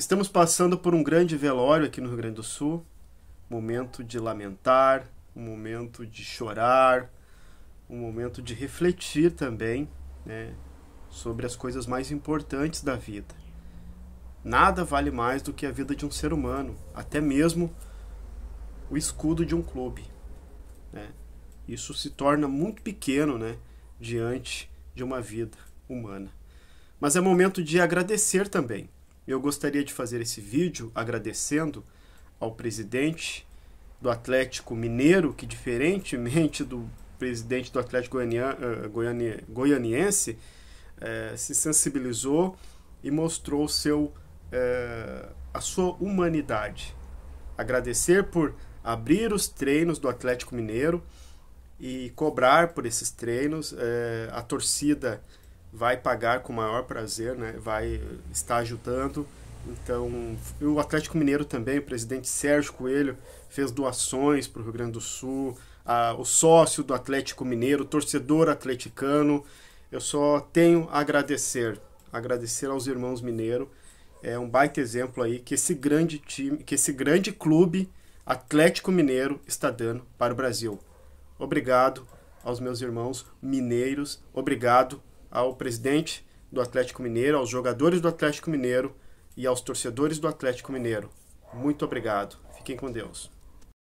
Estamos passando por um grande velório aqui no Rio Grande do Sul, momento de lamentar, um momento de chorar, um momento de refletir também né, sobre as coisas mais importantes da vida. Nada vale mais do que a vida de um ser humano, até mesmo o escudo de um clube. Né? Isso se torna muito pequeno né, diante de uma vida humana. Mas é momento de agradecer também eu gostaria de fazer esse vídeo agradecendo ao presidente do Atlético Mineiro, que diferentemente do presidente do Atlético Goiania, eh, Goiani, Goianiense, eh, se sensibilizou e mostrou seu, eh, a sua humanidade. Agradecer por abrir os treinos do Atlético Mineiro e cobrar por esses treinos. a torcida vai pagar com o maior prazer, né? vai estar ajudando. Então, o Atlético Mineiro também, o presidente Sérgio Coelho, fez doações para o Rio Grande do Sul, a, o sócio do Atlético Mineiro, o torcedor atleticano. Eu só tenho a agradecer, agradecer aos irmãos Mineiro. É um baita exemplo aí que esse grande time, que esse grande clube Atlético Mineiro está dando para o Brasil. Obrigado aos meus irmãos mineiros, obrigado ao presidente do Atlético Mineiro, aos jogadores do Atlético Mineiro e aos torcedores do Atlético Mineiro. Muito obrigado. Fiquem com Deus.